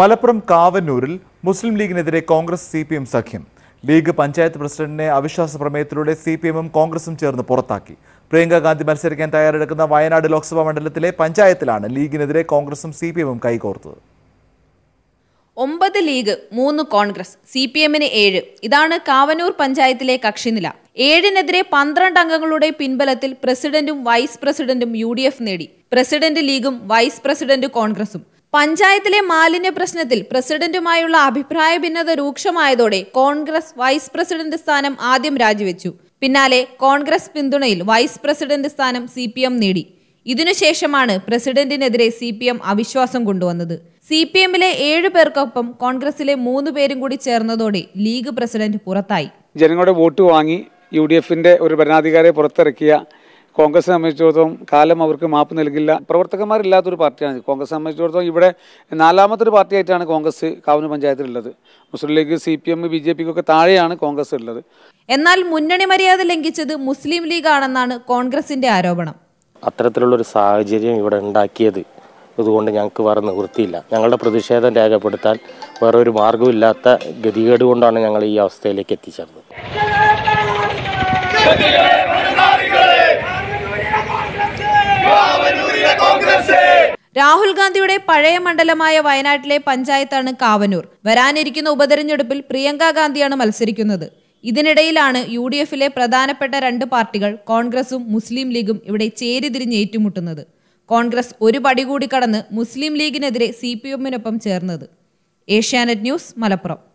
മലപ്പുറം കാവന്നൂരിൽ മുസ്ലിം ലീഗിനെതിരെ Congress C P M സഖ്യം ലീഗ് പഞ്ചായത്ത് പ്രസിഡന്റിനെ അവിശ്വാസ പ്രമേയത്തിലൂടെ സി പി എമ്മും കോൺഗ്രസും ചേർന്ന് പുറത്താക്കി പ്രിയങ്കാഗാന്ധി മത്സരിക്കാൻ തയ്യാറെടുക്കുന്ന വയനാട് ലോക്സഭാ മണ്ഡലത്തിലെ പഞ്ചായത്തിലാണ് ലീഗിനെതിരെ കോൺഗ്രസും സി പി എമ്മും കൈകോർത്തത് ഒമ്പത് ലീഗ് മൂന്ന് കോൺഗ്രസ് സി പി എമ്മിന് ഏഴ് ഇതാണ് കാവനൂർ പഞ്ചായത്തിലെ കക്ഷിനില ഏഴിനെതിരെ പന്ത്രണ്ട് അംഗങ്ങളുടെ പിൻബലത്തിൽ പ്രസിഡന്റും വൈസ് പ്രസിഡന്റും യു ഡി എഫ് നേടി പ്രസിഡന്റ് ലീഗും വൈസ് പ്രസിഡന്റ് കോൺഗ്രസും പഞ്ചായത്തിലെ മാലിന്യ പ്രശ്നത്തിൽ പ്രസിഡന്റുമായുള്ള അഭിപ്രായ ഭിന്നത രൂക്ഷമായതോടെ കോൺഗ്രസ് വൈസ് പ്രസിഡന്റ് സ്ഥാനം ആദ്യം രാജിവെച്ചു പിന്നാലെ കോൺഗ്രസ് പിന്തുണയിൽ വൈസ് പ്രസിഡന്റ് സ്ഥാനം സി പി എം നേടി ഇതിനുശേഷമാണ് പ്രസിഡന്റിനെതിരെ സി പി എം അവിശ്വാസം കൊണ്ടുവന്നത് സി പി എമ്മിലെ ഏഴു പേർക്കൊപ്പം കോൺഗ്രസിലെ മൂന്ന് പേരും കൂടി ചേർന്നതോടെ ലീഗ് പ്രസിഡന്റ് പുറത്തായി ജനങ്ങളുടെ വോട്ട് വാങ്ങി യു ഡി എഫിന്റെ ഒരു ഭരണാധികാരിയെ പുറത്തിറക്കിയ കോൺഗ്രസ് സംബന്ധിച്ചിടത്തോളം കാലം അവർക്ക് മാപ്പ് നൽകില്ല പ്രവർത്തകന്മാരില്ലാത്തൊരു പാർട്ടിയാണ് കോൺഗ്രസ് സംബന്ധിച്ചിടത്തോളം ഇവിടെ നാലാമത്തെ ഒരു പാർട്ടിയായിട്ടാണ് കോൺഗ്രസ് പഞ്ചായത്തിൽ പഞ്ചായത്തിലുള്ളത് Muslim league C P M B J പിക്കൊക്കെ താഴെയാണ് കോൺഗ്രസ് ഉള്ളത് എന്നാൽ മുന്നണി മര്യാദ ലംഘിച്ചത് മുസ്ലിം ലീഗ് ആണെന്നാണ് കോൺഗ്രസിന്റെ ആരോപണം അത്തരത്തിലുള്ളൊരു സാഹചര്യം ഇവിടെ ഉണ്ടാക്കിയത് ഇതുകൊണ്ട് ഞങ്ങൾക്ക് വേറെ നിവൃത്തിയില്ല ഞങ്ങളുടെ പ്രതിഷേധം രേഖപ്പെടുത്താൻ വേറെ ഒരു മാർഗമില്ലാത്ത ഗതികേട് കൊണ്ടാണ് ഞങ്ങൾ ഈ അവസ്ഥയിലേക്ക് എത്തിച്ചേർന്നത് രാഹുൽ ഗാന്ധിയുടെ പഴയ മണ്ഡലമായ വയനാട്ടിലെ പഞ്ചായത്താണ് കാവനൂർ വരാനിരിക്കുന്ന ഉപതെരഞ്ഞെടുപ്പിൽ പ്രിയങ്ക ഗാന്ധിയാണ് മത്സരിക്കുന്നത് ഇതിനിടയിലാണ് യു ഡി എഫിലെ പ്രധാനപ്പെട്ട രണ്ട് പാർട്ടികൾ കോൺഗ്രസും മുസ്ലിം ലീഗും ഇവിടെ ചേരിതിരിഞ്ഞ് ഏറ്റുമുട്ടുന്നത് കോൺഗ്രസ് ഒരു പടി കൂടി കടന്ന് മുസ്ലിം ലീഗിനെതിരെ സി പി എമ്മിനൊപ്പം ചേർന്നത് ഏഷ്യാനെറ്റ് ന്യൂസ് മലപ്പുറം